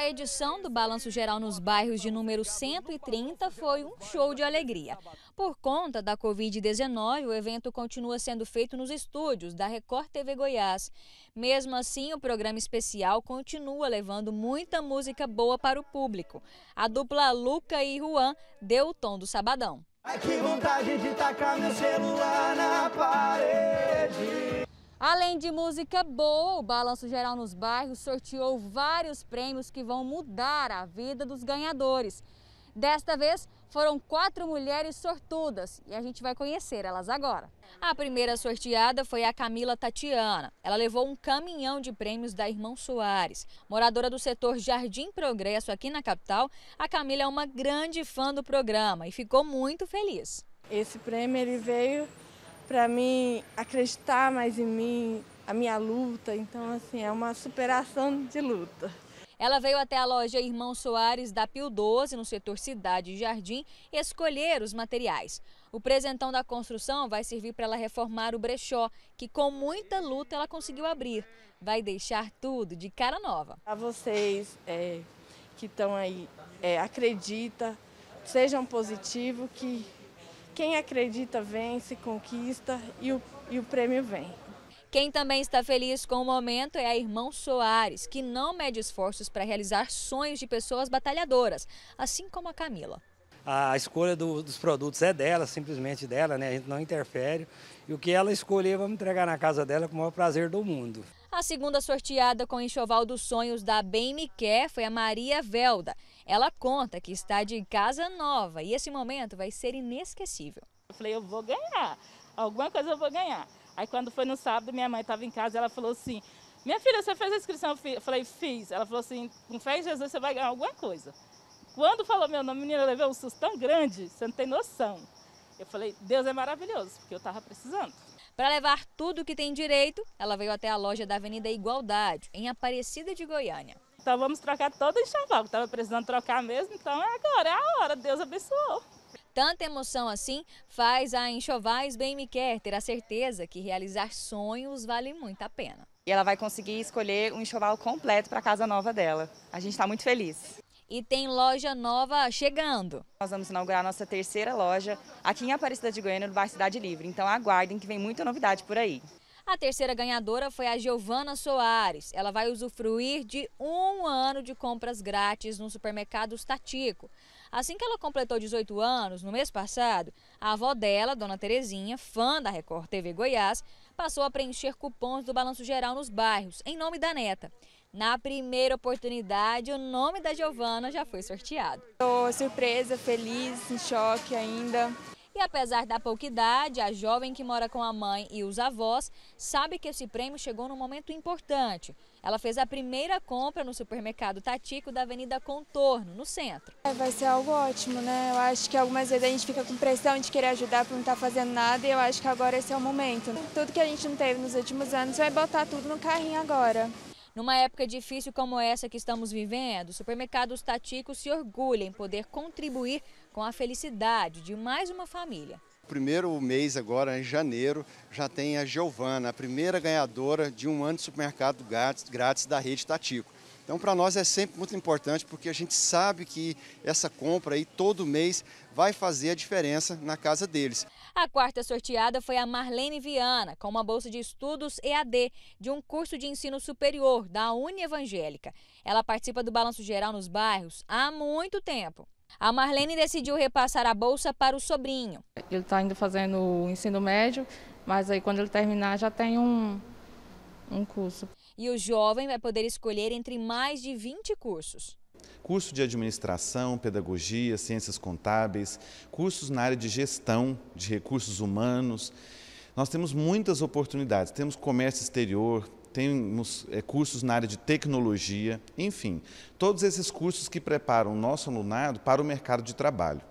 A edição do Balanço Geral nos bairros de número 130 foi um show de alegria. Por conta da Covid-19, o evento continua sendo feito nos estúdios da Record TV Goiás. Mesmo assim, o programa especial continua levando muita música boa para o público. A dupla Luca e Juan deu o tom do sabadão. Ai, que vontade de tacar meu celular na parede. Além de música boa, o Balanço Geral nos Bairros sorteou vários prêmios que vão mudar a vida dos ganhadores. Desta vez, foram quatro mulheres sortudas e a gente vai conhecer elas agora. A primeira sorteada foi a Camila Tatiana. Ela levou um caminhão de prêmios da Irmão Soares. Moradora do setor Jardim Progresso aqui na capital, a Camila é uma grande fã do programa e ficou muito feliz. Esse prêmio ele veio para mim acreditar mais em mim, a minha luta. Então, assim, é uma superação de luta. Ela veio até a loja Irmão Soares da Pio 12, no setor Cidade e Jardim, escolher os materiais. O presentão da construção vai servir para ela reformar o brechó, que com muita luta ela conseguiu abrir. Vai deixar tudo de cara nova. A vocês é, que estão aí, é, acredita, sejam positivos, que quem acredita vence, conquista e o, e o prêmio vem. Quem também está feliz com o momento é a irmã Soares, que não mede esforços para realizar sonhos de pessoas batalhadoras, assim como a Camila. A escolha do, dos produtos é dela, simplesmente dela, né? A gente não interfere. E o que ela escolher, vamos entregar na casa dela com o maior prazer do mundo. A segunda sorteada com o Enxoval dos Sonhos da Bem Me Quer foi a Maria Velda. Ela conta que está de casa nova e esse momento vai ser inesquecível. Eu falei, eu vou ganhar, alguma coisa eu vou ganhar. Aí quando foi no sábado, minha mãe estava em casa e ela falou assim, minha filha, você fez a inscrição? Eu falei, fiz. Ela falou assim, com fé em Jesus você vai ganhar alguma coisa. Quando falou meu nome, menina, eu levei um susto tão grande, você não tem noção. Eu falei, Deus é maravilhoso, porque eu estava precisando. Para levar tudo que tem direito, ela veio até a loja da Avenida Igualdade, em Aparecida de Goiânia. Então vamos trocar todo o enxoval, estava precisando trocar mesmo, então é agora, é a hora, Deus abençoou. Tanta emoção assim faz a Enxovais Bem Me Quer ter a certeza que realizar sonhos vale muito a pena. E ela vai conseguir escolher um enxoval completo para a casa nova dela. A gente está muito feliz e tem loja nova chegando. Nós vamos inaugurar nossa terceira loja aqui em Aparecida de Goiânia, no bairro Cidade Livre. Então aguardem que vem muita novidade por aí. A terceira ganhadora foi a Giovana Soares. Ela vai usufruir de um ano de compras grátis no supermercado Statico. Assim que ela completou 18 anos, no mês passado, a avó dela, Dona Terezinha, fã da Record TV Goiás, passou a preencher cupons do Balanço Geral nos bairros, em nome da neta. Na primeira oportunidade, o nome da Giovana já foi sorteado. Estou surpresa, feliz, em choque ainda. E apesar da pouca idade, a jovem que mora com a mãe e os avós sabe que esse prêmio chegou num momento importante. Ela fez a primeira compra no supermercado Tatico da Avenida Contorno, no centro. É, vai ser algo ótimo, né? Eu acho que algumas vezes a gente fica com pressão de querer ajudar por não estar tá fazendo nada e eu acho que agora esse é o momento. Tudo que a gente não teve nos últimos anos vai botar tudo no carrinho agora. Numa época difícil como essa que estamos vivendo, o supermercado Tatico se orgulha em poder contribuir com a felicidade de mais uma família primeiro mês agora, em janeiro, já tem a Giovana, a primeira ganhadora de um ano de supermercado grátis, grátis da rede Tatico. Então, para nós é sempre muito importante, porque a gente sabe que essa compra aí todo mês vai fazer a diferença na casa deles. A quarta sorteada foi a Marlene Viana, com uma bolsa de estudos EAD de um curso de ensino superior da Uni Evangélica. Ela participa do Balanço Geral nos bairros há muito tempo. A Marlene decidiu repassar a bolsa para o sobrinho. Ele está ainda fazendo o ensino médio, mas aí quando ele terminar já tem um, um curso. E o jovem vai poder escolher entre mais de 20 cursos. Curso de administração, pedagogia, ciências contábeis, cursos na área de gestão de recursos humanos. Nós temos muitas oportunidades, temos comércio exterior, temos é, cursos na área de tecnologia, enfim, todos esses cursos que preparam o nosso alunado para o mercado de trabalho.